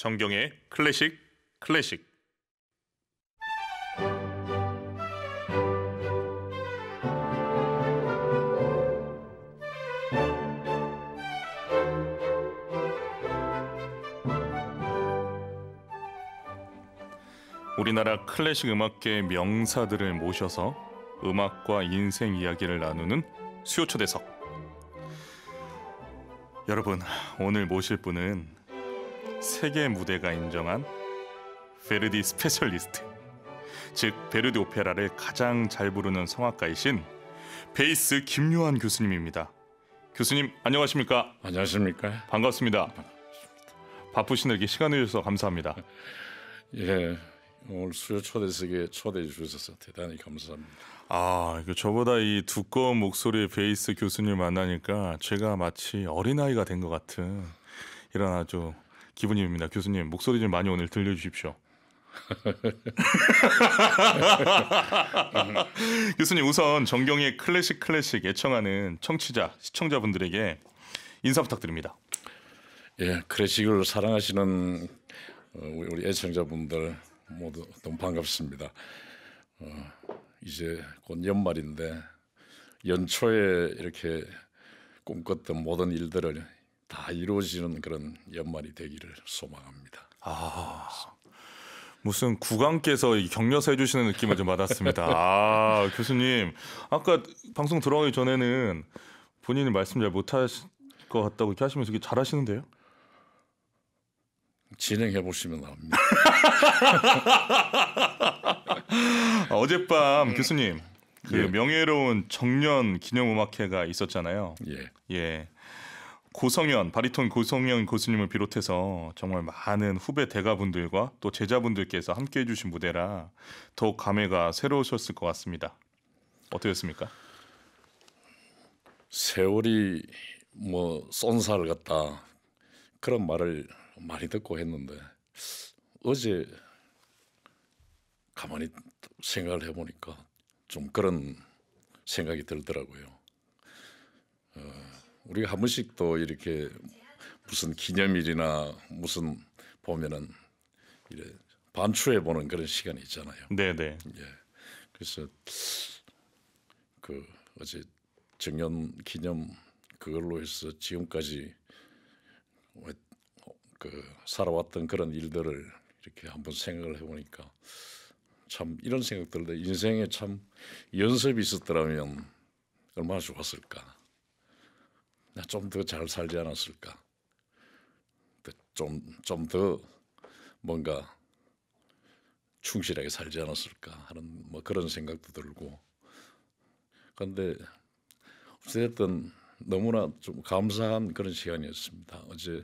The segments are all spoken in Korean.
정경의 클래식 클래식 우리나라 클래식 음악계의 명사들을 모셔서 음악과 인생 이야기를 나누는 수요초대석. 여러분, 오늘 모실 분은 세계 무대가 인정한 베르디 스페셜리스트 즉 베르디 오페라를 가장 잘 부르는 성악가이신 베이스 김요한 교수님입니다. 교수님 안녕하십니까? 안녕하십니까? 반갑습니다. 반갑습니다. 바쁘신 날기 시간 내주셔서 감사합니다. 예, 오늘 수요 초대석에 초대해 주셔서 대단히 감사합니다. 아, 그 저보다 이 두꺼운 목소리의 베이스 교수님 만나니까 제가 마치 어린아이가 된 것 같은 이런 아주 기분입니다. 교수님 목소리 좀 많이 오늘 들려주십시오. 교수님 우선 정경의 클래식 클래식 애청하는 청취자 시청자분들에게 인사 부탁드립니다. 예, 클래식을 사랑하시는 어, 우리 애청자분들 모두 너무 반갑습니다. 어, 이제 곧 연말인데 연초에 이렇게 꿈꿨던 모든 일들을 다 이루어지는 그런 연말이 되기를 소망합니다. 아. 무슨 국왕께서 격려서 해주시는 느낌을 좀 받았습니다. 아 교수님 아까 방송 들어오기 전에는 본인이 말씀 잘 못하실 것 같다고 이렇게 하시면서 이게 잘하시는데요? 진행해 보시면 나옵니다. 아, 어젯밤 음. 교수님 그 예. 명예로운 정년 기념음악회가 있었잖아요. 예. 예. 고성현 바리톤 고성현 교수님을 비롯해서 정말 많은 후배 대가분들과 또 제자분들께서 함께해 주신 무대라 더욱 감회가 새로우셨을 것 같습니다. 어떠셨습니까? 세월이 뭐 쏜살 같다 그런 말을 많이 듣고 했는데 어제 가만히 생각을 해보니까 좀 그런 생각이 들더라고요. 어, 우리가 한 번씩 또 이렇게 무슨 기념일이나 무슨 보면은 이래 반추해 보는 그런 시간이 있잖아요. 네네. 네. 예. 그래서 그 어제 정년 기념 그걸로 해서 지금까지 그 살아왔던 그런 일들을 이렇게 한번 생각을 해보니까 참 이런 생각들도 인생에 참 연습이 있었더라면 얼마나 좋았을까. 좀더잘 살지 않았을까? 그 좀좀 더 뭔가 충실하게 살지 않았을까 하는 뭐 그런 생각도 들고 그런데 어쨌든 너무나 좀 감사한 그런 시간이었습니다. 어제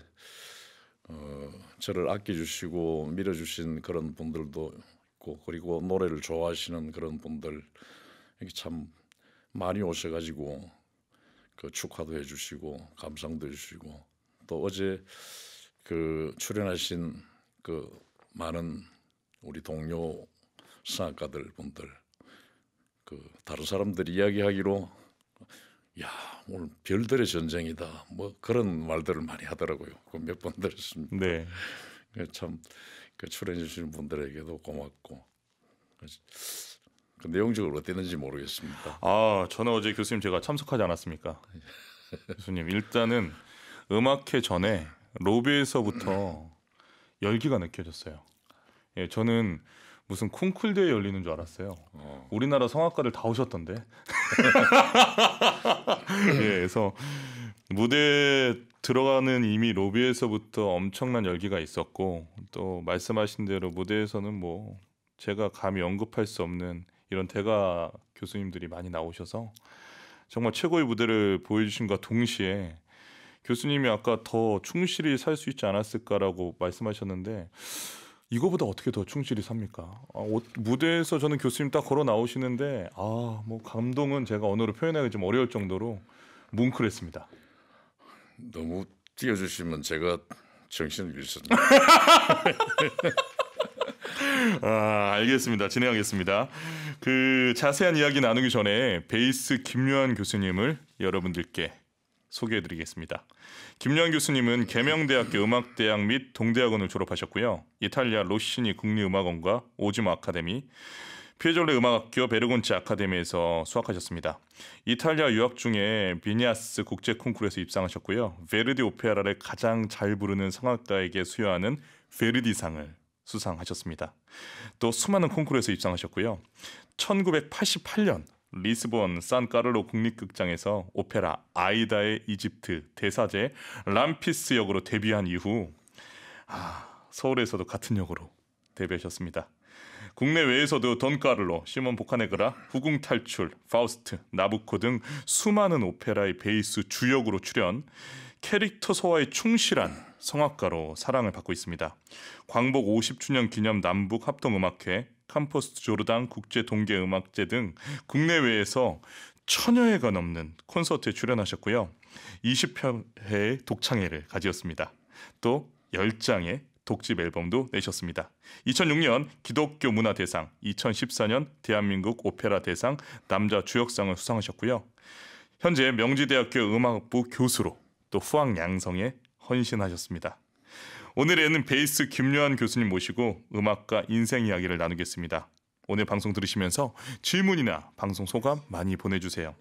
어, 저를 아껴주시고 밀어주신 그런 분들도 있고 그리고 노래를 좋아하시는 그런 분들 이렇게 참 많이 오셔가지고 그 축하도 해주시고 감상도 해주시고 또 어제 그 출연하신 그 많은 우리 동료 사학가들 분들 그 다른 사람들 이야기하기로 야 오늘 별들의 전쟁이다 뭐 그런 말들을 많이 하더라고요. 그몇번 들었습니다. 네. 그 참그 출연해 주시는 분들에게도 고맙고 그 내용적으로 어땠는지 모르겠습니다. 아, 저는 어제 교수님 제가 참석하지 않았습니까? 교수님 일단은 음악회 전에 로비에서부터 열기가 느껴졌어요. 예, 저는 무슨 콩쿨 대회 열리는 줄 알았어요. 어. 우리나라 성악가들 다 오셨던데. 예, 그래서 무대 들어가는 이미 로비에서부터 엄청난 열기가 있었고 또 말씀하신 대로 무대에서는 뭐 제가 감히 언급할 수 없는 이런 대가 교수님들이 많이 나오셔서 정말 최고의 무대를 보여주신과 동시에 교수님이 아까 더 충실히 살 수 있지 않았을까라고 말씀하셨는데 이거보다 어떻게 더 충실히 삽니까? 아, 옷, 무대에서 저는 교수님 딱 걸어 나오시는데 아 뭐 감동은 제가 언어로 표현하기 좀 어려울 정도로 뭉클했습니다. 너무 띄워주시면 제가 정신을 잃었네요. 아, 알겠습니다. 진행하겠습니다. 그 자세한 이야기 나누기 전에 베이스 김요한 교수님을 여러분들께 소개해드리겠습니다. 김요한 교수님은 계명대학교 음악대학 및 동대학원을 졸업하셨고요. 이탈리아 로시니 국립음악원과 오즈마 아카데미, 피에졸레 음악학교 베르곤치 아카데미에서 수학하셨습니다. 이탈리아 유학 중에 비니아스 국제 콩쿠르에서 입상하셨고요. 베르디 오페라를 가장 잘 부르는 성악가에게 수여하는 베르디상을 수상하셨습니다. 또 수많은 콩쿠르에서 입상하셨고요. 1988년 리스본 산카르로 국립극장에서 오페라 아이다의 이집트 대사제 람피스 역으로 데뷔한 이후 아, 서울에서도 같은 역으로 데뷔하셨습니다. 국내외에서도 던카를로, 시몬 보카네그라, 후궁 탈출, 파우스트, 나부코 등 수많은 오페라의 베이스 주역으로 출연, 캐릭터 소화에 충실한 성악가로 사랑을 받고 있습니다. 광복 50주년 기념 남북 합동음악회, 캄퍼스 조르당 국제 동계 음악제 등 국내외에서 천여 회가 넘는 콘서트에 출연하셨고요. 20회의 독창회를 가지었습니다. 또 10장의 독집 앨범도 내셨습니다. 2006년 기독교 문화 대상, 2014년 대한민국 오페라 대상 남자 주역상을 수상하셨고요. 현재 명지대학교 음악부 교수로 또 후학 양성에 헌신하셨습니다. 오늘에는 베이스 김요한 교수님 모시고 음악과 인생 이야기를 나누겠습니다. 오늘 방송 들으시면서 질문이나 방송 소감 많이 보내주세요.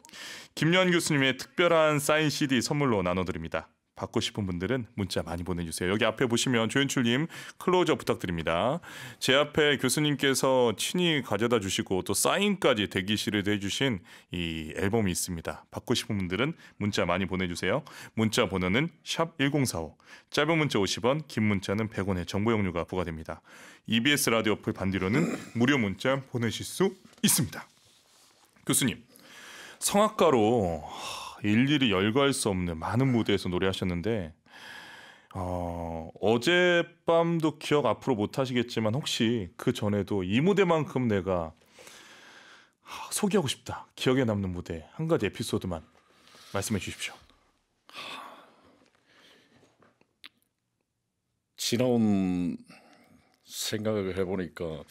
김요한 교수님의 특별한 사인 CD 선물로 나눠드립니다. 받고 싶은 분들은 문자 많이 보내주세요. 여기 앞에 보시면 조현출님 클로저 부탁드립니다. 제 앞에 교수님께서 친히 가져다 주시고 또 사인까지 대기실을 해주신 이 앨범이 있습니다. 받고 싶은 분들은 문자 많이 보내주세요. 문자 번호는 샵1 0 4 5 짧은 문자 50원 긴 문자는 100원의 정보용료가 부과됩니다. EBS 라디오 어플 반디로는 무료 문자 보내실 수 있습니다. 교수님 성악가로 일일이 열거할 수 없는 많은 무대에서 노래하셨는데 어, 어젯밤도 기억 앞으로 못 하시겠지만 혹시 그 전에도 이 무대만큼 내가 소개하고 싶다 기억에 남는 무대 한 가지 에피소드만 말씀해 주십시오. 지나온 생각을 해보니까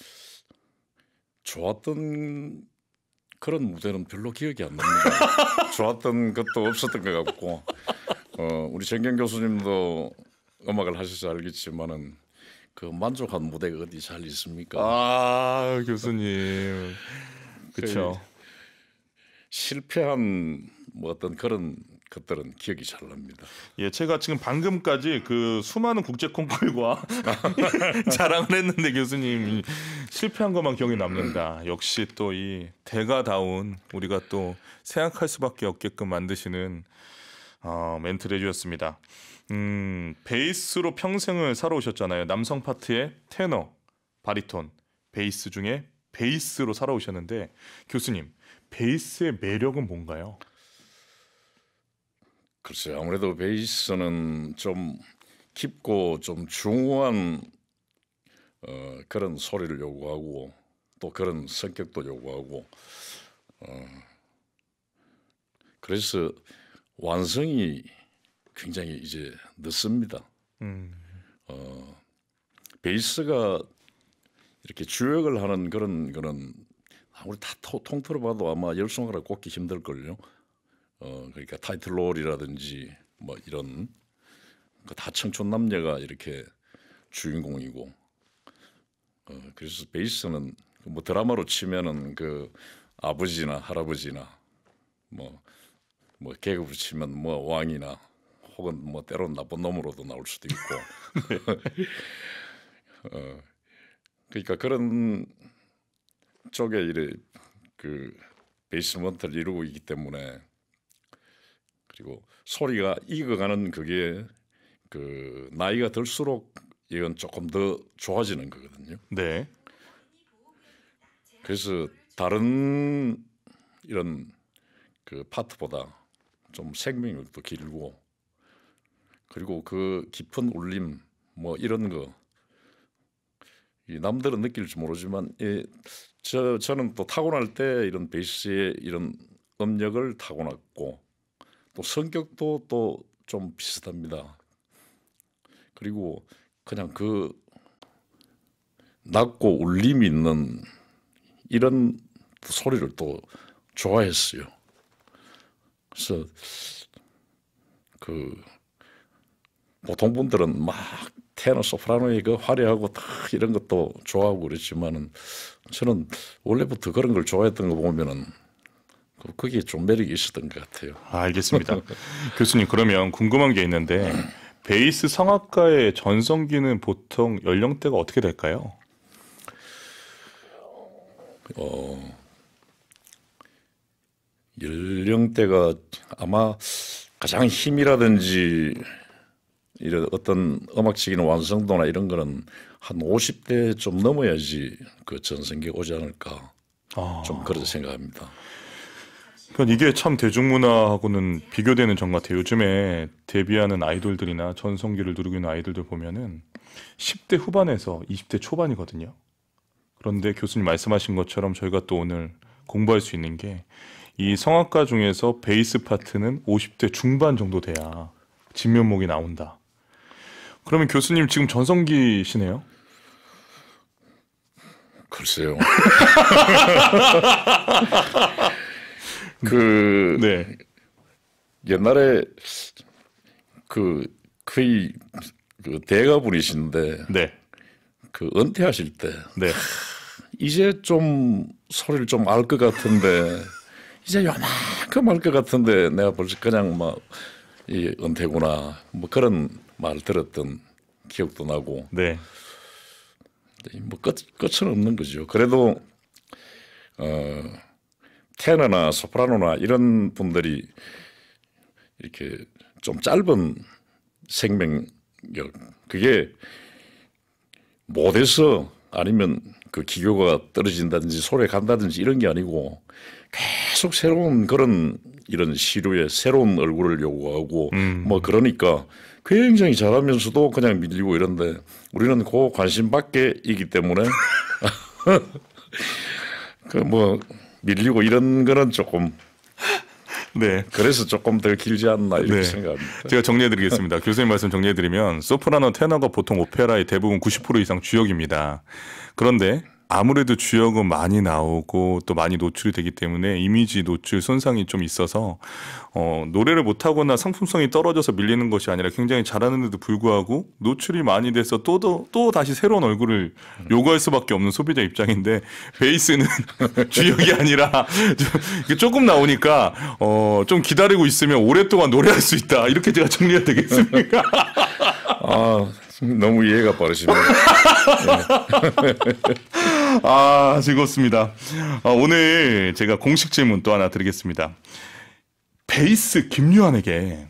좋았던 그런 무대는 별로 기억이 안 납니다. 좋았던 것도 없었던 것 같고 어, 우리 정경 교수님도 음악을 하셔서 알겠지만은 그 만족한 무대가 어디 잘 있습니까? 아 교수님 그렇죠. 실패한 뭐 어떤 그런 것들은 기억이 잘 납니다. 예, 제가 지금 방금까지 그 수많은 국제 콩쿨과 자랑을 했는데 교수님 실패한 것만 기억이 남는다. 역시 또 이 대가다운 우리가 또 생각할 수밖에 없게끔 만드시는 어, 멘트를 해주셨습니다. 음, 베이스로 평생을 살아오셨잖아요. 남성 파트의 테너, 바리톤, 베이스 중에 베이스로 살아오셨는데 교수님 베이스의 매력은 뭔가요? 글쎄요. 아무래도 베이스는 좀 깊고 좀 중후한 어, 그런 소리를 요구하고 또 그런 성격도 요구하고 어, 그래서 완성이 굉장히 이제 늦습니다. 음. 어, 베이스가 이렇게 주역을 하는 그런 거는 아무리 다 통틀어 봐도 아마 열 손가락 꼽기 힘들걸요. 어 그러니까 타이틀롤이라든지 뭐 이런 그 다 청촌 남녀가 이렇게 주인공이고 어 그래서 베이스는 그 뭐 드라마로 치면은 그 아버지나 할아버지나 뭐 뭐 계급을 치면 뭐 왕이나 혹은 뭐 때론 나쁜 놈으로도 나올 수도 있고 어 그러니까 그런 쪽에 이래 그 베이스먼트를 이루고 있기 때문에 그리고 소리가 익어가는 그게 그 나이가 들수록 이건 조금 더 좋아지는 거거든요. 네. 그래서 다른 이런 그 파트보다 좀 생명력도 길고 그리고 그 깊은 울림 뭐 이런 거 남들은 느낄지 모르지만 예, 저 저는 또 타고날 때 이런 베이스의 이런 음력을 타고났고 또 성격도 또 좀 비슷합니다. 그리고 그냥 그 낮고 울림이 있는 이런 소리를 또 좋아했어요. 그래서 그 보통 분들은 막 테너 소프라노의 그 화려하고 다 이런 것도 좋아하고 그렇지만은 저는 원래부터 그런 걸 좋아했던 거 보면은 그게 좀 매력이 있었던 것 같아요. 아, 알겠습니다. 교수님 그러면 궁금한 게 있는데 베이스 성악가의 전성기는 보통 연령대가 어떻게 될까요? 어 연령대가 아마 가장 힘이라든지 이런 어떤 음악적인 완성도나 이런 거는 한 50대 좀 넘어야지 그 전성기 오지 않을까 아. 좀 그렇게 생각합니다. 그러니까 이게 참 대중문화하고는 비교되는 점 같아요. 요즘에 데뷔하는 아이돌들이나 전성기를 누리고 있는 아이돌들 보면은 10대 후반에서 20대 초반이거든요. 그런데 교수님 말씀하신 것처럼 저희가 또 오늘 공부할 수 있는 게 이 성악가 중에서 베이스 파트는 50대 중반 정도 돼야 진면목이 나온다. 그러면 교수님 지금 전성기시네요? 글쎄요. 그 네. 옛날에 그 거의 그 대가분이신데 네. 그 은퇴하실 때 네. 이제 좀 소리를 좀 알 것 같은데 이제 요만큼 알 것 같은데 내가 벌써 그냥 막이 뭐 은퇴구나 뭐 그런 말 들었던 기억도 나고 네. 뭐 끝, 끝은 없는 거죠. 그래도 어 테너나 소프라노나 이런 분들이 이렇게 좀 짧은 생명력 그게 못해서 아니면 그 기교가 떨어진다든지 소리 간다든지 이런 게 아니고 계속 새로운 그런 이런 시류에 새로운 얼굴을 요구하고 음. 뭐 그러니까 굉장히 잘하면서도 그냥 밀리고 이런데 우리는 그 관심 밖에이기 때문에 그뭐 밀리고 이런 거는 조금 네. 그래서 조금 더 길지 않나 이렇게 네. 생각합니다. 제가 정리해드리겠습니다. 교수님 말씀 정리해드리면 소프라노 테너가 보통 오페라의 대부분 90% 이상 주역입니다. 그런데 아무래도 주역은 많이 나오고 또 많이 노출이 되기 때문에 이미지 노출 손상이 좀 있어서 어, 노래를 못하거나 상품성이 떨어져서 밀리는 것이 아니라 굉장히 잘하는데도 불구하고 노출이 많이 돼서 또, 또, 또 다시 새로운 얼굴을 음. 요구할 수밖에 없는 소비자 입장인데 베이스는 주역이 아니라 조금 나오니까 어, 좀 기다리고 있으면 오랫동안 노래할 수 있다. 이렇게 제가 정리가 되겠습니까? 아, 너무 이해가 빠르시네요. 네. 아 즐겁습니다. 아, 오늘 제가 공식 질문 또 하나 드리겠습니다. 베이스 김유한에게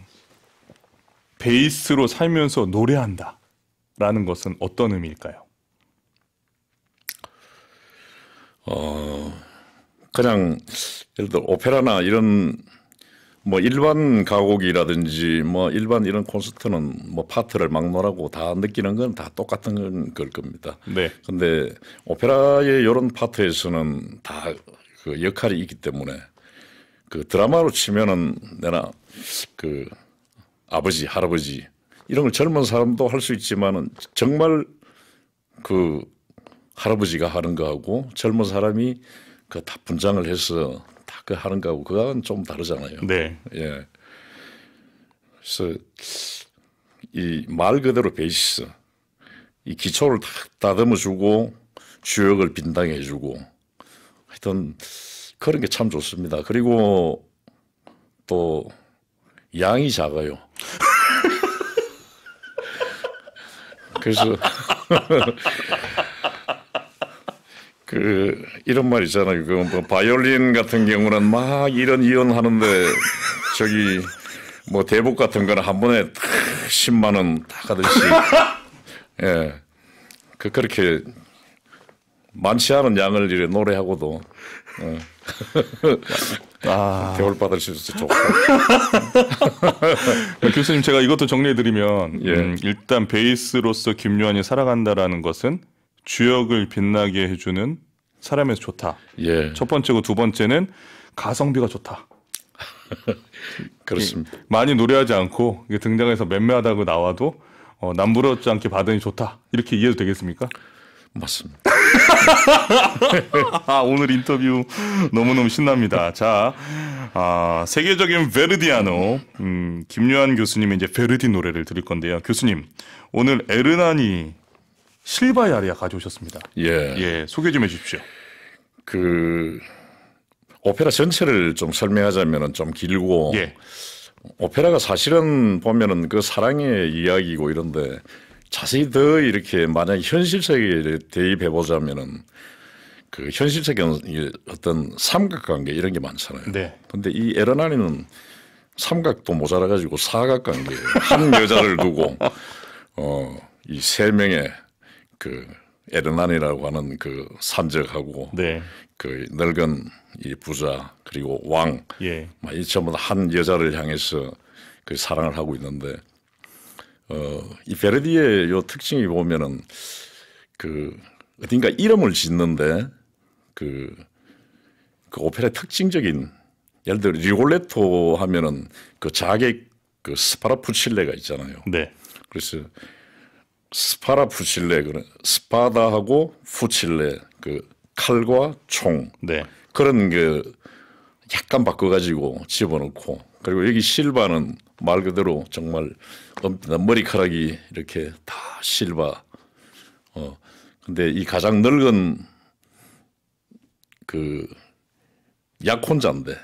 베이스로 살면서 노래한다라는 것은 어떤 의미일까요? 어 그냥 예를 들어 오페라나 이런 뭐 일반 가곡이라든지 뭐 일반 이런 콘서트는 뭐 파트를 막론하고다 느끼는 건 다 똑같은 걸 겁니다. 네. 근데 오페라의 이런 파트에서는 다 그 역할이 있기 때문에 그 드라마로 치면은 내나 그 아버지, 할아버지 이런 걸 젊은 사람도 할 수 있지만은 정말 그 할아버지가 하는 거하고 젊은 사람이 그 다 분장을 해서 그 하는 거하고 그거는 좀 다르잖아요. 네. 예. 그래서 이 말 그대로 베이스이 기초를 다듬어 주고 주역을 빈당해 주고 하여튼 그런 게 참 좋습니다. 그리고 또 양이 작아요. 그래서 그 이런 말 있잖아요. 그뭐 바이올린 같은 경우는 막 이런 이런 하는데 저기 뭐 대복 같은 거는 한 번에 탁 10만 원딱 하듯이 예. 그 그렇게 많지 않은 양을 이래 노래하고도 예. 아. 대월 받을 수 있어서 좋고. 교수님 제가 이것도 정리해드리면 예. 음, 일단 베이스로서 김요한이 살아간다라는 것은 주역을 빛나게 해주는 사람에서 좋다. 예. 첫 번째고 두 번째는 가성비가 좋다. 그렇습니다. 많이 노래하지 않고 등장해서 맴매하다고 나와도 어, 남부럽지 않게 받으니 좋다. 이렇게 이해도 되겠습니까? 맞습니다. 아, 오늘 인터뷰 너무너무 신납니다. 자, 아, 세계적인 베르디아노 음, 김요한 교수님의 이제 베르디 노래를 들을 건데요. 교수님 오늘 에르나니 실바야리아 가져오셨습니다. 예. 예, 소개 좀 해주십시오. 그 오페라 전체를 좀 설명하자면은 좀 길고 예. 오페라가 사실은 보면은 그 사랑의 이야기고 이런데 자세히 더 이렇게 만약 현실 세계에 대입해 보자면은 그 현실 적인 어떤 삼각관계 이런 게 많잖아요. 네. 근데 이에르나리는 삼각도 모자라 가지고 사각관계한 여자를 두고 어이 세 명의 그 에르난이라고 하는 그 산적하고 네. 그 늙은 이 부자 그리고 왕 예. 이 전부 한 여자를 향해서 그 사랑을 하고 있는데 어이 베르디의 요 특징이 보면은 그 어딘가 이름을 짓는데 그, 그 오페라의 특징적인 예를 들어 리골레토 하면은 그 자객 그 스파라푸칠레가 있잖아요. 네. 그래서 스파라 푸칠레 그런 스파다하고 푸칠레 그 칼과 총 네. 그런 게 약간 바꿔가지고 집어넣고 그리고 여기 실바는 말 그대로 정말 머리카락이 이렇게 다 실바 어 근데 이 가장 늙은 그 약혼자인데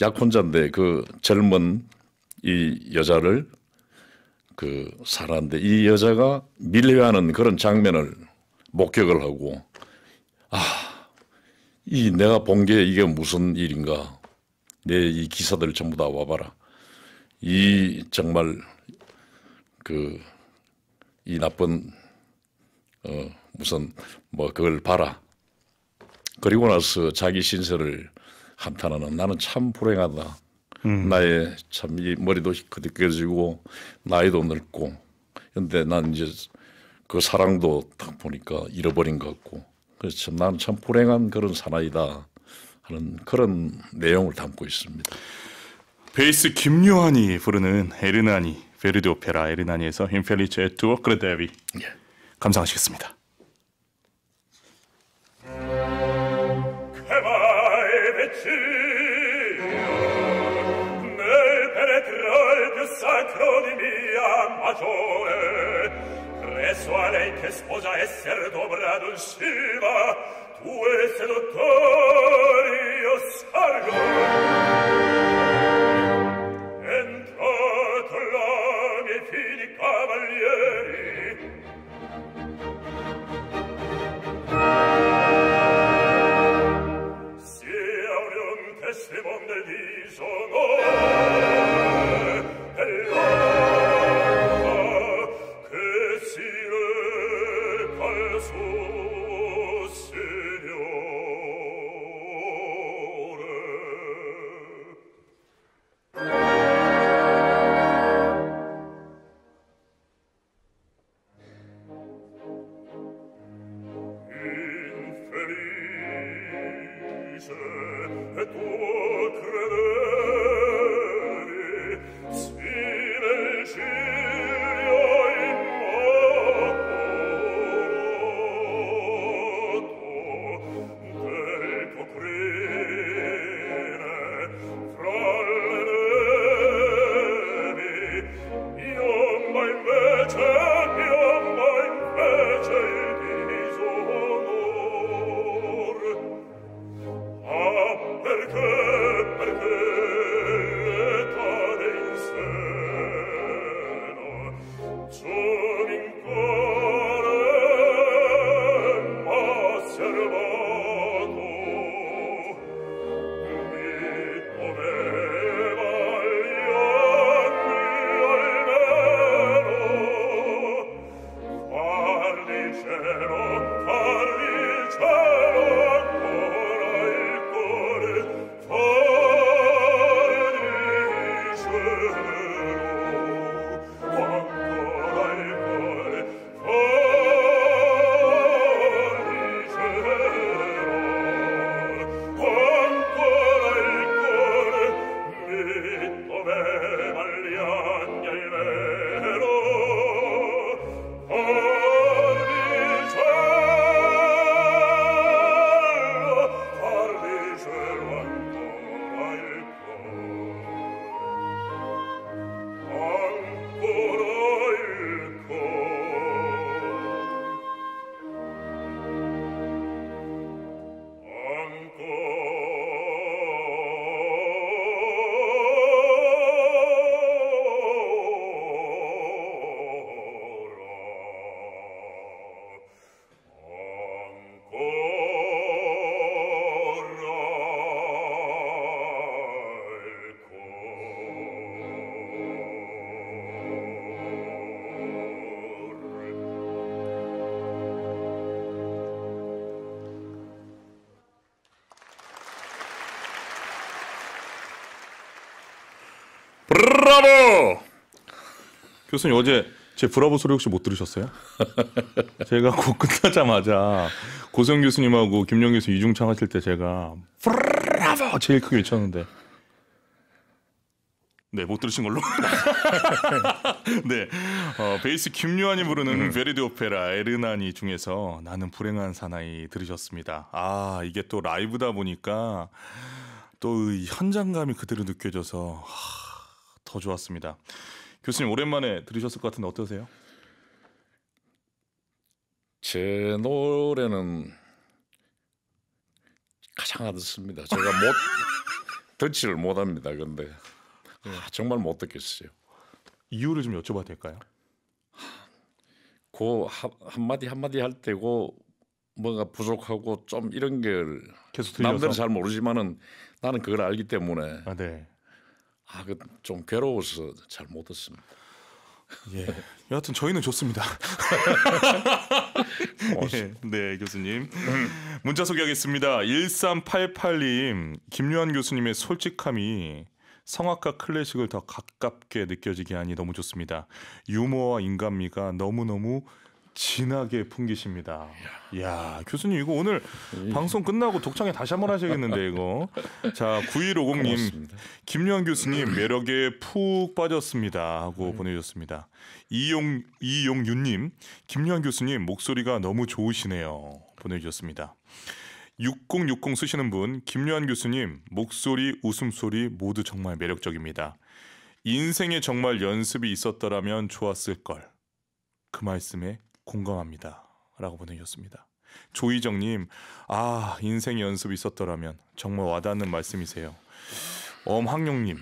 약혼자인데 그 젊은 이 여자를 그 사람인데 이 여자가 밀려하는 그런 장면을 목격을 하고 아, 이 내가 본 게 이게 무슨 일인가. 내 이 기사들 전부 다 와봐라. 이 정말 그 이 나쁜 어 무슨 뭐 그걸 봐라. 그리고 나서 자기 신세를 한탄하는 나는 참 불행하다. 음. 나의 참이 머리도 그득해지고 나이도 늙고 그런데난 이제 그 사랑도 딱 보니까 잃어버린 것 같고 그래서 나는 참 불행한 그런 사나이다 하는 그런 내용을 담고 있습니다. 베이스 김요한이 부르는 에르나니 베르디 오페라 에르나니에서 인펠리체 에투어 그레데비 예. 감상하시겠습니다. ragione presso a lei che sposa esser dobra dulciva 브라보! 교수님 어제 제 브라보 소리 혹시 못 들으셨어요? 제가 곧 끝나자마자 고성 교수님하고 김영 교수 이중창 하실 때 제가 브라보 제일 크게 외쳤는데 네, 못 들으신 걸로. 네. 어, 베이스 김요한이 부르는 음. 베리디 오페라 에르나니 중에서 나는 불행한 사나이 들으셨습니다. 아, 이게 또 라이브다 보니까 또 현장감이 그대로 느껴져서 하... 더 좋았습니다. 교수님 오랜만에 들으셨을 것 같은데 어떠세요? 제 노래는 가장 아듣습니다. 제가 못 듣지를 못합니다. 근데 아, 정말 못 듣겠어요. 이유를 좀 여쭤봐도 될까요? 그 한마디 한마디 할 때고 뭔가 부족하고 좀 이런 걸 계속 들려서? 남들은 잘 모르지만은 나는 그걸 알기 때문에 아, 네. 아, 그 좀 괴로워서 잘못 듣습니다. 예. 여하튼 저희는 좋습니다. 예, 네, 교수님. 문자 소개하겠습니다. 1388님, 김요한 교수님의 솔직함이 성악과 클래식을 더 가깝게 느껴지게 하니 너무 좋습니다. 유머와 인간미가 너무너무 진하게 풍기십니다. 야 교수님 이거 오늘 예. 방송 끝나고 독창에 다시 한번 하셔야겠는데 이거. 자 9150님 김유한 교수님 매력에 푹 빠졌습니다 하고 음. 보내주셨습니다. 이용 이용윤님 김유한 교수님 목소리가 너무 좋으시네요 보내주셨습니다. 6060 쓰시는 분 김유한 교수님 목소리 웃음소리 모두 정말 매력적입니다. 인생에 정말 연습이 있었더라면 좋았을 걸. 그 말씀에 공감합니다. 라고 보내셨습니다 조희정님, 아, 인생 연습 있었더라면 정말 와닿는 말씀이세요. 엄항룡님,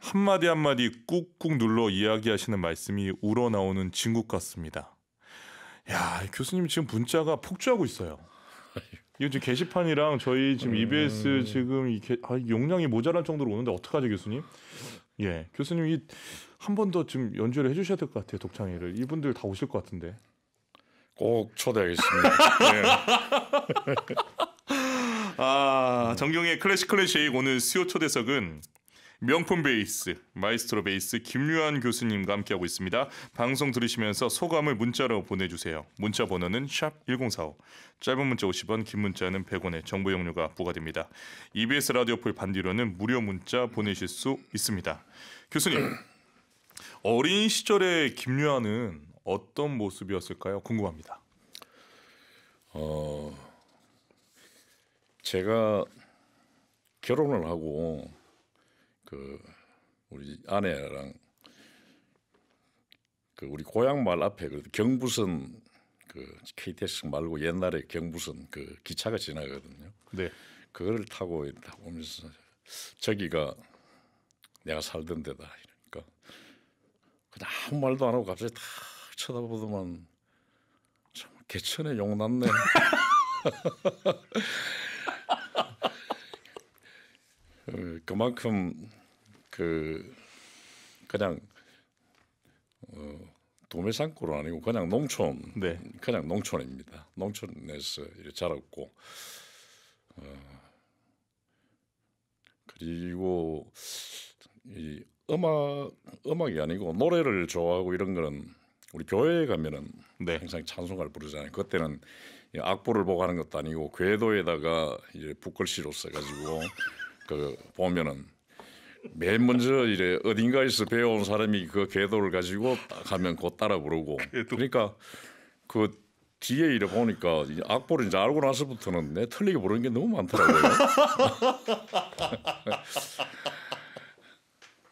한마디 한마디 꾹꾹 눌러 이야기하시는 말씀이 우러나오는 진국 같습니다. 야, 교수님 지금 문자가 폭주하고 있어요. 이거 지금 게시판이랑 저희 지금 EBS 음. 지금 아, 이 게, 아, 용량이 모자란 정도로 오는데 어떡하죠, 교수님? 예, 교수님이 한 번더 지금 연주를 해주셔야 될것 같아요, 독창회를. 이분들 다 오실 것 같은데. 꼭 초대하겠습니다. 네. 아 정경의 클래식 클래식 오늘 수요 초대석은 명품 베이스 마이스트로 베이스 김유한 교수님과 함께하고 있습니다. 방송 들으시면서 소감을 문자로 보내주세요. 문자 번호는 샵 #1045 짧은 문자 50원, 긴 문자는 100원의 정보 용료가 부과됩니다. EBS 라디오 풀 반디로는 무료 문자 보내실 수 있습니다. 교수님 어린 시절에 김유한은 어떤 모습이었을까요? 궁금합니다. 어, 제가 결혼을 하고 그 우리 아내랑 그 우리 고향 말 앞에 그 경부선 그 KTX 말고 옛날에 경부선 그 기차가 지나거든요. 네. 그거를 타고 오면서 저기가 내가 살던 데다 이러니까 그냥 아무 말도 안 하고 갑자기 다 쳐다보더만 참 개천에 용 났네. 어, 그만큼 그 그냥 어, 도매상골은 아니고 그냥 농촌, 네. 그냥 농촌입니다. 농촌에서 이렇게 자랐고 어, 그리고 이 음악 음악이 아니고 노래를 좋아하고 이런 거는 우리 교회에 가면은 네. 항상 찬송가를 부르잖아요. 그때는 악보를 보고 하는 것도 아니고 궤도에다가 이제 붓글씨로 써가지고 그 보면은 맨 먼저 이제 어딘가에서 배워온 사람이 그 궤도를 가지고 가면 곧 따라 부르고 그러니까 그 뒤에 이래 보니까 악보를 이제 알고 나서부터는 내 틀리게 부르는 게 너무 많더라고요.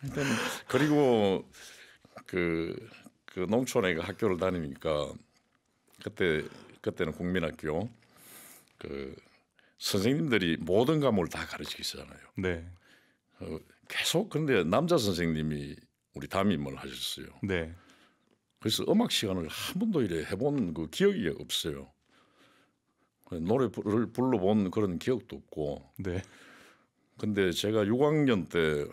일단 그리고 그그 농촌에 그 학교를 다니니까 그때 그때는 국민학교 그 선생님들이 모든 과목을 다 가르치시잖아요. 네. 어, 계속 근데 남자 선생님이 우리 담임을 하셨어요. 네. 그래서 음악 시간을 한 번도 이래 해본 그 기억이 없어요. 노래를 불러본 그런 기억도 없고. 네. 근데 제가 6학년 때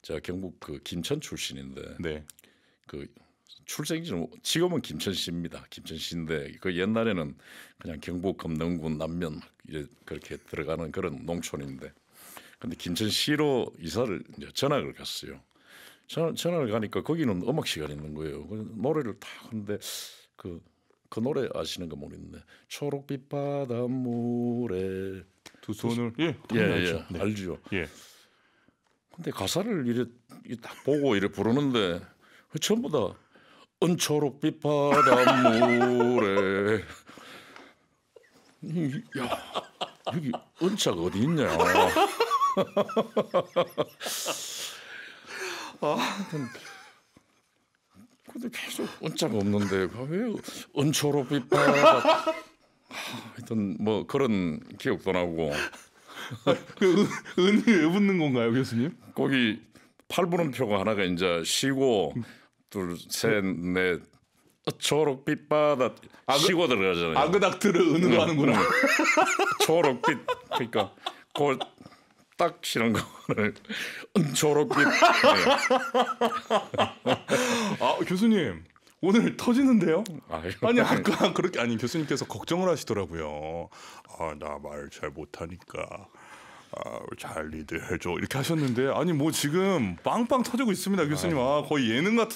제가 경북 그 김천 출신인데 네. 그 출생지는 지금은 김천시입니다. 김천시인데 그 옛날에는 그냥 경북 검능군 남면 이제 그렇게 들어가는 그런 농촌인데 근데 김천시로 이사를 이제 전학을 갔어요. 전, 전학을 가니까 거기는 음악 시간 있는 거예요. 그 노래를 다 하는데 그그 그 노래 아시는 거 모르겠네. 초록빛 바닷물에 두 손을 예, 예, 예 알죠. 예, 네. 알죠. 예. 근데 가사를 이래 딱 보고 이래 부르는데 그 전부 다 은초록빛 바닷물에 야 여기 은차가 어디 있냐 아 근데 계속 은차가 없는데 왜 은초록빛 바다 하여튼 뭐 그런 기억도 나고 그 은을 왜 붙는 건가요 교수님? 거기 팔부름표가 하나가 이제 쉬고 둘셋넷 초록빛 바다 아그, 쉬고 들어가잖아요. 아그닥트를 은으로 응. 음, 하는구나. 응. 음. 초록빛 그러니까 곧딱 싫은 거를 음, 초록빛. 아 교수님 오늘 터지는데요? 아유, 아니 아까 그렇게 아니 교수님께서 걱정을 하시더라고요. 아나 말 잘 못하니까 아, 잘 리드해줘 이렇게 하셨는데 아니 뭐 지금 빵빵 터지고 있습니다 교수님 아 거의 예능 같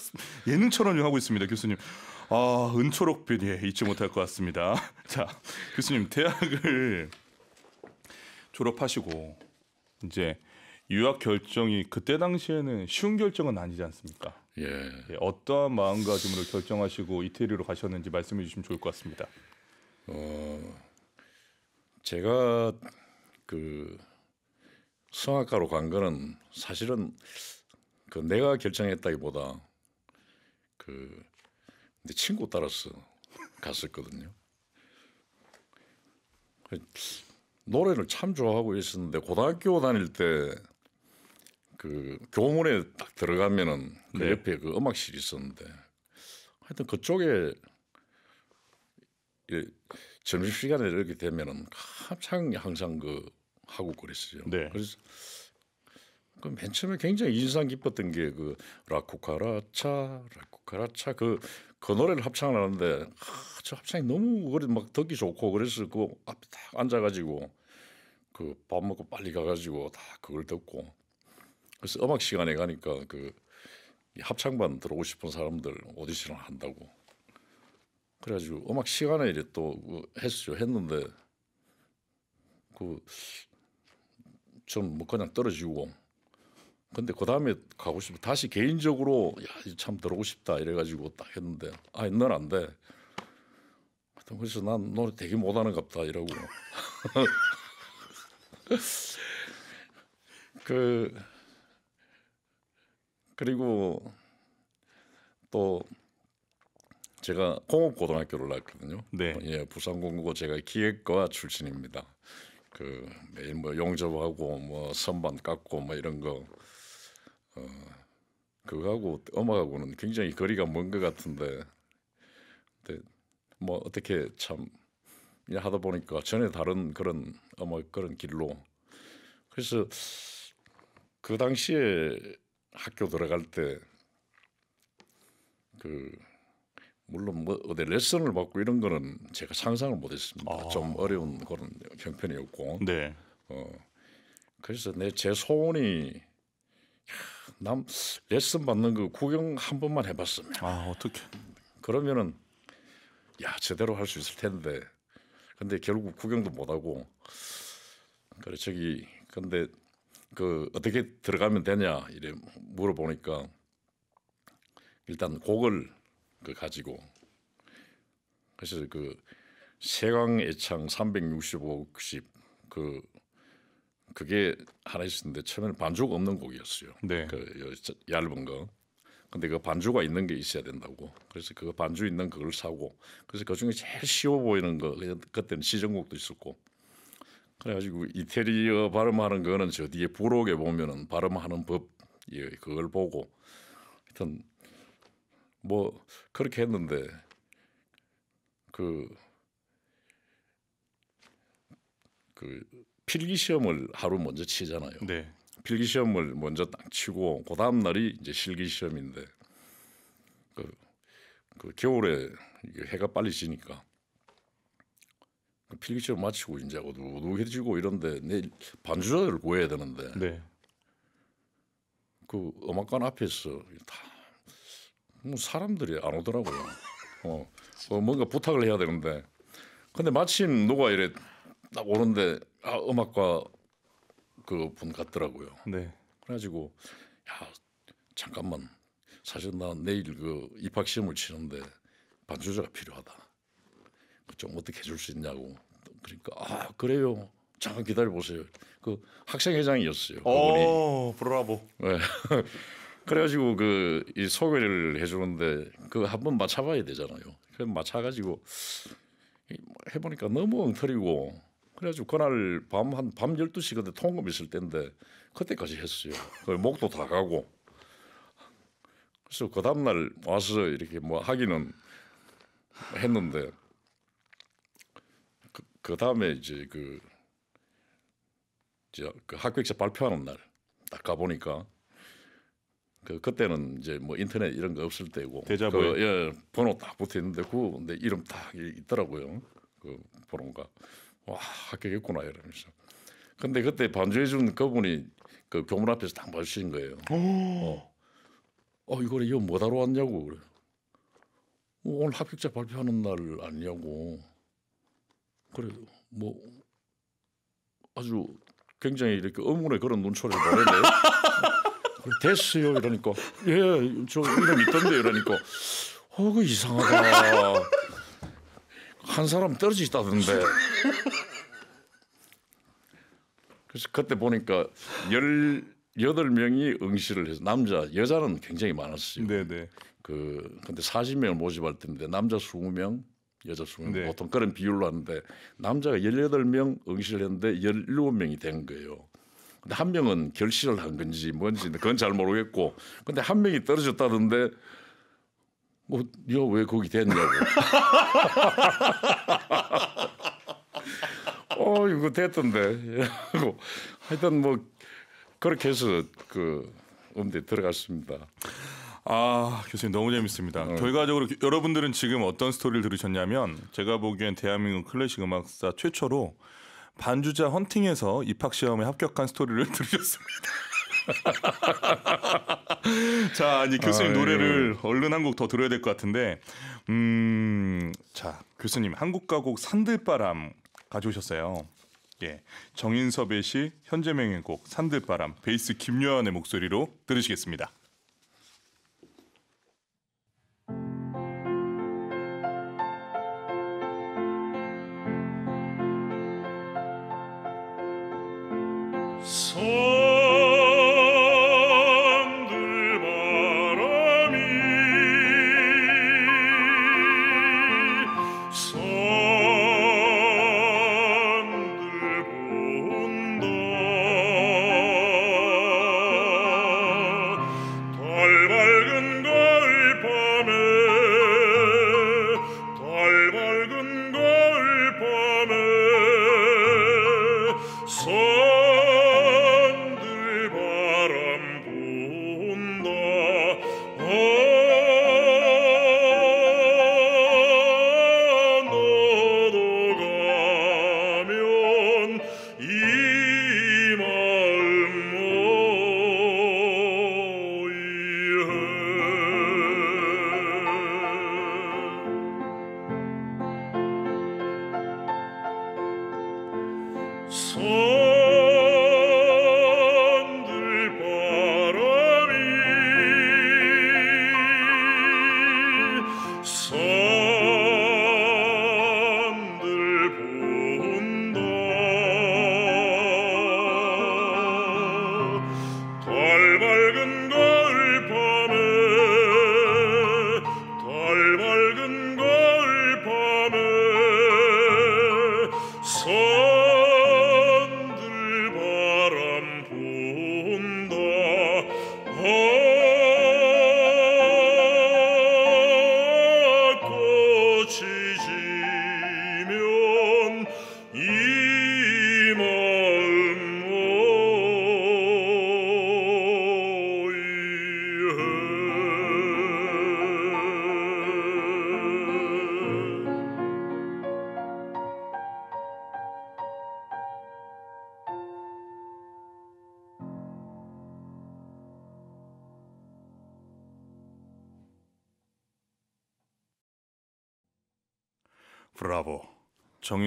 예능처럼 하고 있습니다 교수님 아 은초록 비리에 예, 잊지 못할 것 같습니다 자 교수님 대학을 졸업하시고 이제 유학 결정이 그때 당시에는 쉬운 결정은 아니지 않습니까? 예. 예 어떠한 마음가짐으로 결정하시고 이태리로 가셨는지 말씀해 주시면 좋을 것 같습니다. 어, 제가 그 성악가로 간 거는 사실은 그 내가 결정했다기보다 그내 친구 따라서 갔었거든요. 노래를 참 좋아하고 있었는데 고등학교 다닐 때 그 교문에 딱 들어가면은 그 네. 옆에 그 음악실이 있었는데 하여튼 그쪽에 점심 시간에 이렇게 되면은 한창 항상 그 하고 그랬어요. 네. 그래서 그 맨 처음에 굉장히 인상 깊었던 게 그 라쿠카라차 라쿠카라차 그그 그 노래를 합창을 하는데 아, 저 합창이 너무 그래 막 듣기 좋고 그래서 그 앞에 딱 앉아가지고 그 밥 먹고 빨리 가가지고 다 그걸 듣고 그래서 음악 시간에 가니까 그 합창반 들어오고 싶은 사람들 오디션을 한다고 그래가지고 음악 시간에 이제 또 그 했죠 했는데 그 좀뭐 그냥 떨어지고 근데 그 다음에 가고 싶어 다시 개인적으로 야참 들어오고 싶다 이래가지고 딱 했는데 아니 넌안 돼. 하여튼 그래서 난 노래 되게 못하는 갑다 이러고 그 그리고 또 제가 공업고등학교를 나왔거든요. 네. 예, 부산공고 제가 기획과 출신입니다. 그 매일 뭐 용접하고 뭐 선반 깎고 뭐 이런 거 어, 그거하고 엄마하고는 굉장히 거리가 먼 것 같은데 근데 뭐 어떻게 참 하다 보니까 전혀 다른 그런 어머 그런 길로 그래서 그 당시에 학교 들어갈 때그 물론 뭐 어디 레슨을 받고 이런 거는 제가 상상을 못했습니다. 아. 좀 어려운 그런 형편이었고. 네. 어 그래서 내 제 소원이 남 레슨 받는 거 그 구경 한 번만 해봤으면. 아 어떻게? 그러면은 야 제대로 할 수 있을 텐데. 근데 결국 구경도 못 하고. 그래 저기 근데 그 어떻게 들어가면 되냐 이래 물어보니까 일단 곡을 그 가지고 그래서 그 세강 애창 365곡집 그 그게 하나 있었는데 처음에는 반주가 없는 곡이었어요. 네. 그 얇은 거. 근데 그 반주가 있는 게 있어야 된다고. 그래서 그 반주 있는 그걸 사고. 그래서 그 중에 제일 쉬워 보이는 거 그때는 시정곡도 있었고. 그래가지고 이태리어 발음하는 거는 저 뒤에 부록에 보면은 발음하는 법 예, 그걸 보고 하여튼 뭐 그렇게 했는데 그그 그 필기 시험을 하루 먼저 치잖아요. 네. 필기 시험을 먼저 딱 치고 그 다음 날이 이제 실기 시험인데 그, 그 겨울에 해가 빨리 지니까 그 필기 시험 마치고 이제 어둑어둑해지고 이런데 내일 반주자를 구해야 되는데 네. 그 음악관 앞에서 다뭐 사람들이 안 오더라고요. 어, 어 뭔가 부탁을 해야 되는데 근데 마침 누가 이래 딱 오는데 아 음악과 그 분 같더라고요. 네. 그래가지고 야 잠깐만 사실 나 내일 그 입학 시험을 치는데 반주자가 필요하다. 그 좀 어떻게 해줄 수 있냐고. 그러니까 아 그래요. 잠깐 기다려 보세요. 그 학생회장이었어요. 그분이. 브라보. 네. 그래가지고 그 이 소개를 해주는데 그 한 번 맞춰봐야 되잖아요. 그 맞춰가지고 뭐 해보니까 너무 엉터리고 그래가지고 그날 밤 한 밤 열두 시 그때 통금 있을 때인데 그때까지 했어요. 그 목도 다 가고 그래서 그 다음날 와서 이렇게 뭐 하기는 했는데 그, 그 다음에 이제 그, 이제 그 합격자 발표하는 날 딱 가보니까 그 그때는 이제 뭐 인터넷 이런 거 없을 때고 그, 예, 번호 딱 붙어 있는데 그내 이름 딱 있더라고요. 그 번호가 와 합격했구나 이러면서. 근데 그때 반주해 준 그분이 그 교문 앞에서 딱 마주친 거예요. 어. 어, 어 이거를 이거 뭐하러 왔냐고 그래. 뭐 오늘 합격자 발표하는 날 아니냐고. 그래 뭐 아주 굉장히 이렇게 의문의 그런 눈초리를 보내네요. 됐어요 이러니까 예 저 이름 있던데 이러니까 어그 이상하다 한 사람 떨어지다던데 그래서 그때 보니까 열 여덟 명이 응시를 해서 남자 여자는 굉장히 많았어요. 네네. 네. 그 근데 사십 명을 모집할 텐데 남자 스무 명 여자 스무 명 네. 보통 그런 비율로 하는데 남자가 1 8명 응시를 했는데 1 7 명이된 거예요. 근데 한 명은 결실을 한 건지 뭔지 그건 잘 모르겠고 근데 한 명이 떨어졌다던데 뭐너왜 거기 됐냐고. 어 이거 됐던데. 하고 하여튼 뭐 그렇게 해서 그 음대 들어갔습니다. 아 교수님 너무 재밌습니다. 어. 결과적으로 여러분들은 지금 어떤 스토리를 들으셨냐면 제가 보기엔 대한민국 클래식 음악사 최초로 반주자 헌팅에서 입학 시험에 합격한 스토리를 들으셨습니다. 자, 아니 교수님 아, 노래를 예. 얼른 한 곡 더 들어야 될 것 같은데, 음, 자 교수님 한국 가곡 산들바람 가져오셨어요. 예, 정인섭의 시 현재명의 곡 산들바람 베이스 김요한의 목소리로 들으시겠습니다. そう Oh.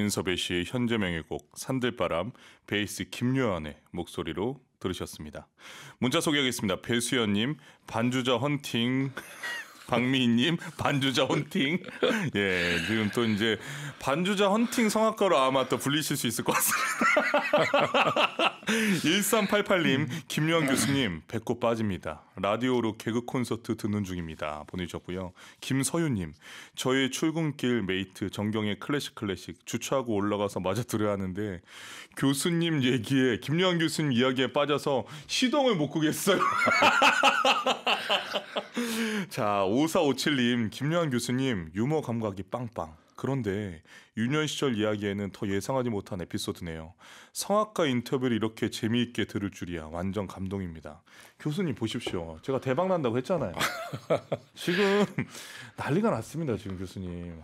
진섭의 시의 현재 명의곡 산들바람 베이스 김요한의 목소리로 들으셨습니다. 문자 소개하겠습니다. 배수연님 반주자 헌팅 박미희님 반주자 헌팅 예 지금 또 이제 반주자 헌팅 성악가로 아마 또 불리실 수 있을 것 같습니다. 1388님, 김유한 교수님, 배꼽 빠집니다. 라디오로 개그 콘서트 듣는 중입니다. 보내주셨고요. 김서유님, 저희 출근길 메이트 정경의 클래식 클래식 주차하고 올라가서 마저 들어야 하는데 교수님 얘기에 김유한 교수님 이야기에 빠져서 시동을 못 끄겠어요. 자, 5457님, 김유한 교수님, 유머 감각이 빵빵. 그런데 유년 시절 이야기에는 더 예상하지 못한 에피소드네요. 성악가 인터뷰를 이렇게 재미있게 들을 줄이야. 완전 감동입니다. 교수님 보십시오. 제가 대박 난다고 했잖아요. 지금 난리가 났습니다. 지금 교수님.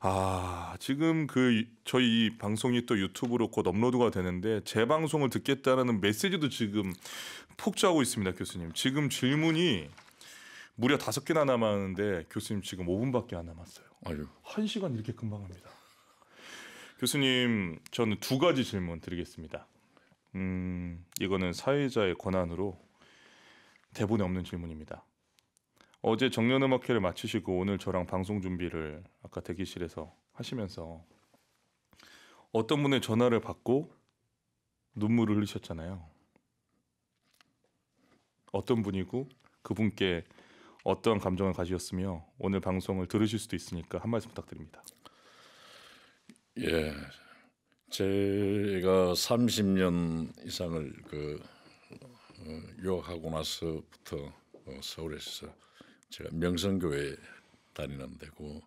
아, 지금 그 저희 이 방송이 또 유튜브로 곧 업로드가 되는데 재방송을 듣겠다라는 메시지도 지금 폭주하고 있습니다, 교수님. 지금 질문이 무려 다섯 개나 남았는데 교수님 지금 5분밖에 안 남았어요. 아유. 한 시간 이렇게 금방 합니다. 교수님, 저는 두 가지 질문 드리겠습니다. 음, 이거는 사회자의 권한으로 대본에 없는 질문입니다. 어제 정년음악회를 마치시고 오늘 저랑 방송 준비를 아까 대기실에서 하시면서 어떤 분의 전화를 받고 눈물을 흘리셨잖아요. 어떤 분이고 그분께 어떠한 감정을 가지셨으며 오늘 방송을 들으실 수도 있으니까 한 말씀 부탁드립니다. 예, 제가 30년 이상을 그 어, 유학하고 나서부터 어, 서울에서 제가 명성교회 다니는 데고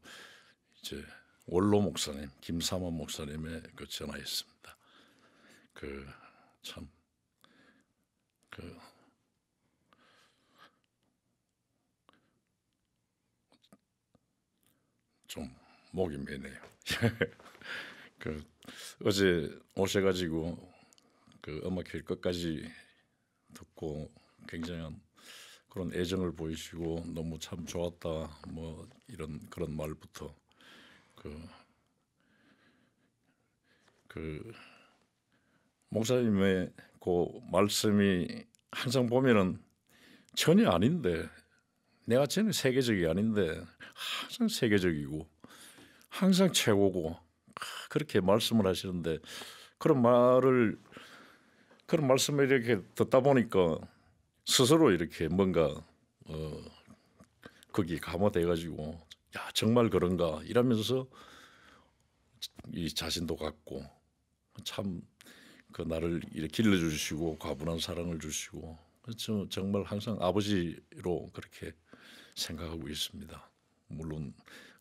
이제 원로 목사님 김삼원 목사님의 그 전화했습니다. 그참 목이 메네요. 그 어제 오셔가지고 그 음악회 끝까지 듣고 굉장한 그런 애정을 보이시고 너무 참 좋았다 뭐 이런 그런 말부터 그, 그 목사님의 그 말씀이 항상 보면은 전혀 아닌데 내가 전혀 세계적이 아닌데 항상 세계적이고 항상 최고고 그렇게 말씀을 하시는데 그런 말을 그런 말씀을 이렇게 듣다 보니까 스스로 이렇게 뭔가 어 거기 감화돼 가지고 야 정말 그런가 이러면서 이 자신도 갖고 참 그 나를 이렇게 길러주시고 과분한 사랑을 주시고 그저 정말 항상 아버지로 그렇게 생각하고 있습니다. 물론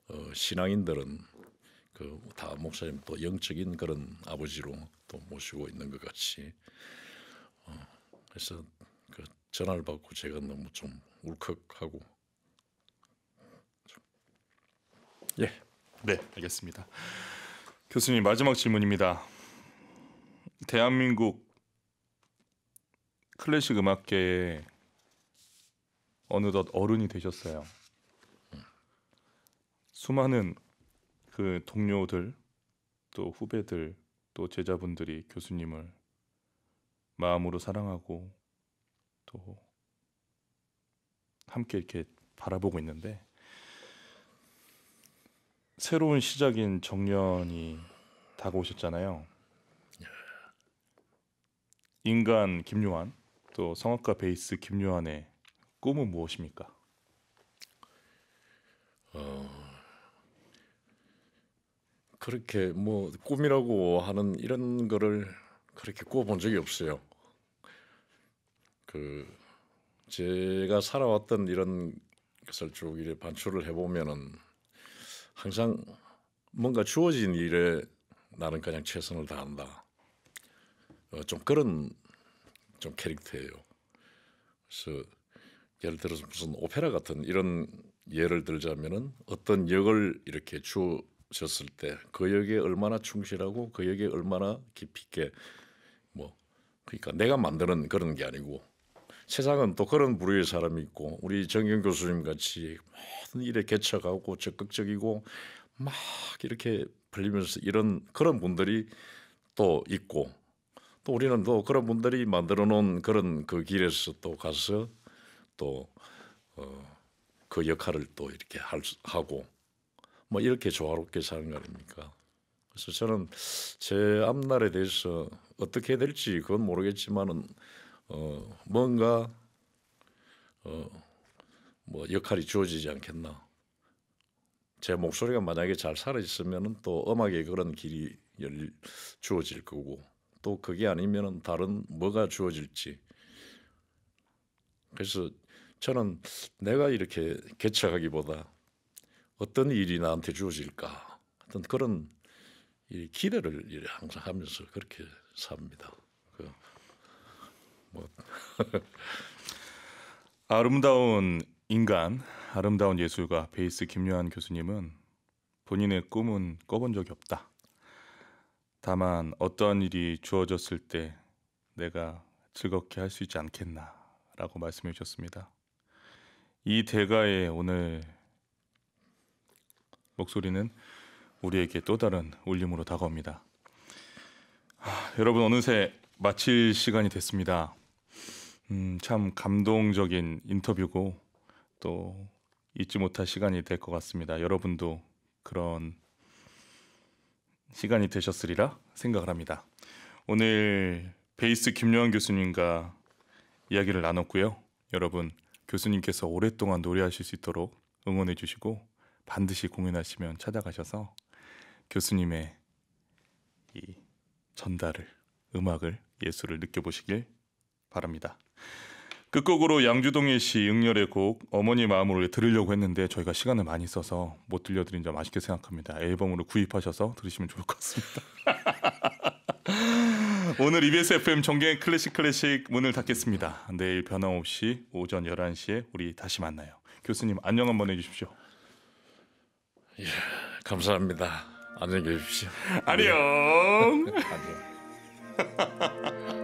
어, 신앙인들은 그다 목사님 또 영적인 그런 아버지로 또 모시고 있는 것 같이 어, 그래서 그 전화를 받고 제가 너무 좀 울컥하고 예. 네, 알겠습니다. 교수님 마지막 질문입니다. 대한민국 클래식 음악계에 어느덧 어른이 되셨어요. 수많은 그 동료들 또 후배들 또 제자분들이 교수님을 마음으로 사랑하고 또 함께 이렇게 바라보고 있는데 새로운 시작인 정년이 다가오셨잖아요. 인간 김요한 또 성악가 베이스 김요한의 꿈은 무엇입니까? 어, 그렇게 뭐 꿈이라고 하는 이런 거를 그렇게 꾸어본 적이 없어요. 그 제가 살아왔던 이런 것을 쭉 이제 반출을 해보면은 항상 뭔가 주어진 일에 나는 그냥 최선을 다한다. 어, 좀 그런 좀 캐릭터예요. 그래서 예를 들어서 무슨 오페라 같은 이런 예를 들자면은 어떤 역을 이렇게 주 셨을때그 역에 얼마나 충실하고 그 역에 얼마나 깊이 있게 뭐 그러니까 내가 만드는 그런 게 아니고 세상은 또 그런 부류의 사람이 있고 우리 정경 교수님 같이 모든 일에 개척하고 적극적이고 막 이렇게 풀리면서 이런 그런 분들이 또 있고 또 우리는 또 그런 분들이 만들어 놓은 그런 그 길에서 또 가서 또그 어, 그 역할을 또 이렇게 할, 하고 뭐 이렇게 조화롭게 사는 거 아닙니까? 그래서 저는 제 앞날에 대해서 어떻게 될지 그건 모르겠지만은 어 뭔가 어뭐 역할이 주어지지 않겠나. 제 목소리가 만약에 잘 살아 있으면은 또 음악의 그런 길이 열 주어질 거고 또 그게 아니면은 다른 뭐가 주어질지. 그래서 저는 내가 이렇게 개척하기보다 어떤 일이 나한테 주어질까 하여 그런 이 기대를 항상 하면서 그렇게 삽니다. 그뭐 아름다운 인간, 아름다운 예술가 베이스 김요한 교수님은 본인의 꿈은 꿔본 적이 없다. 다만 어떠 일이 주어졌을 때 내가 즐겁게 할 수 있지 않겠나라고 말씀해 주셨습니다. 이 대가에 오늘 목소리는 우리에게 또 다른 울림으로 다가옵니다. 하, 아, 여러분 어느새 마칠 시간이 됐습니다. 음, 참 감동적인 인터뷰고 또 잊지 못할 시간이 될 것 같습니다. 여러분도 그런 시간이 되셨으리라 생각을 합니다. 오늘 베이스 김영환 교수님과 이야기를 나눴고요. 여러분 교수님께서 오랫동안 노래하실 수 있도록 응원해 주시고 반드시 공연하시면 찾아가셔서 교수님의 이 전달을 음악을 예술을 느껴보시길 바랍니다. 끝곡으로 양주동일 씨 응렬의 곡 어머니 마음으로 들으려고 했는데 저희가 시간을 많이 써서 못 들려드린 점 아쉽게 생각합니다. 앨범으로 구입하셔서 들으시면 좋을 것 같습니다. 오늘 EBS FM 정경의 클래식 클래식 문을 닫겠습니다. 내일 변함없이 오전 11시에 우리 다시 만나요. 교수님 안녕 한번 해주십시오. 예, 감사합니다. 안녕히 계십시오. 안녕. 네. 안녕.